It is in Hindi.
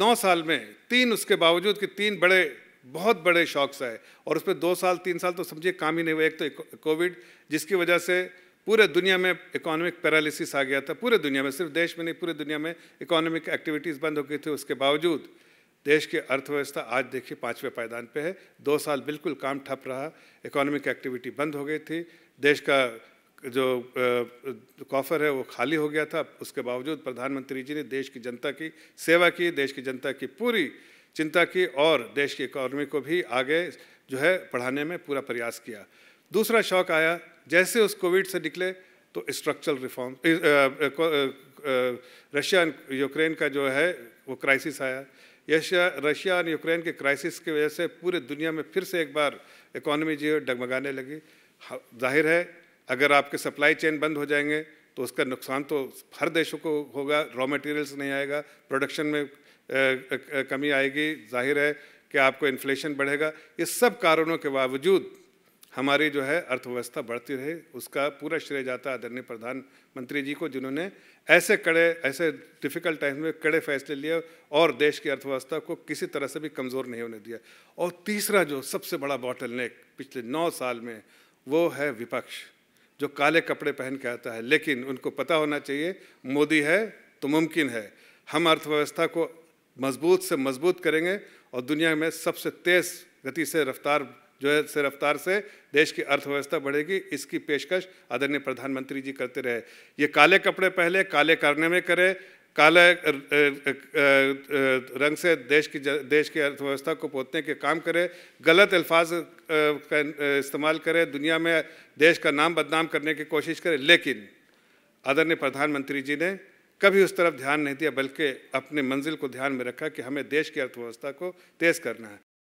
नौ साल में तीन उसके बावजूद कि तीन बड़े बहुत बड़े शौक्स आए और उसमें दो साल तीन साल तो समझिए काम ही नहीं हुआ एक तो कोविड जिसकी वजह से पूरे दुनिया में इकोनॉमिक पैरालिसिस आ गया था पूरे दुनिया में सिर्फ देश में नहीं पूरे दुनिया में इकोनॉमिक एक्टिविटीज़ बंद हो गई थी उसके बावजूद देश की अर्थव्यवस्था आज देखिए पाँचवें पायदान पे है दो साल बिल्कुल काम ठप रहा इकोनॉमिक एक्टिविटी बंद हो गई थी देश का जो कॉफर है वो खाली हो गया था उसके बावजूद प्रधानमंत्री जी ने देश की जनता की सेवा की देश की जनता की पूरी चिंता की और देश की इकॉनमी को भी आगे जो है पढ़ाने में पूरा प्रयास किया दूसरा शौक आया जैसे उस कोविड से निकले तो structural reform Russia and Ukraine का जो है वो क्राइसिस आया रशिया रशिया और यूक्रेन के क्राइसिस की वजह से पूरे दुनिया में फिर से एक बार इकोनॉमी जो डगमगाने लगी जाहिर है अगर आपके सप्लाई चेन बंद हो जाएंगे तो उसका नुकसान तो हर देशों को होगा रॉ मटेरियल्स नहीं आएगा प्रोडक्शन में कमी आएगी जाहिर है कि आपको इन्फ्लेशन बढ़ेगा ये सब कारणों के बावजूद हमारी जो है अर्थव्यवस्था बढ़ती रहे उसका पूरा श्रेय जाता आदरणीय प्रधानमंत्री जी को जिन्होंने ऐसे कड़े ऐसे डिफ़िकल्ट टाइम में कड़े फैसले लिए और देश की अर्थव्यवस्था को किसी तरह से भी कमज़ोर नहीं होने दिया और तीसरा जो सबसे बड़ा बॉटल पिछले नौ साल में वो है विपक्ष जो काले कपड़े पहन के आता है लेकिन उनको पता होना चाहिए मोदी है तो मुमकिन है हम अर्थव्यवस्था को मजबूत से मजबूत करेंगे और दुनिया में सबसे तेज़ गति से रफ्तार जो है से रफ्तार से देश की अर्थव्यवस्था बढ़ेगी इसकी पेशकश आदरणीय प्रधानमंत्री जी करते रहे ये काले कपड़े पहले काले करने में करें काले रंग से देश की देश की अर्थव्यवस्था को पोतने के काम करे गलत अल्फाज का इस्तेमाल करे दुनिया में देश का नाम बदनाम करने की कोशिश करे लेकिन आदरणीय प्रधानमंत्री जी ने कभी उस तरफ ध्यान नहीं दिया बल्कि अपने मंजिल को ध्यान में रखा कि हमें देश की अर्थव्यवस्था को तेज़ करना है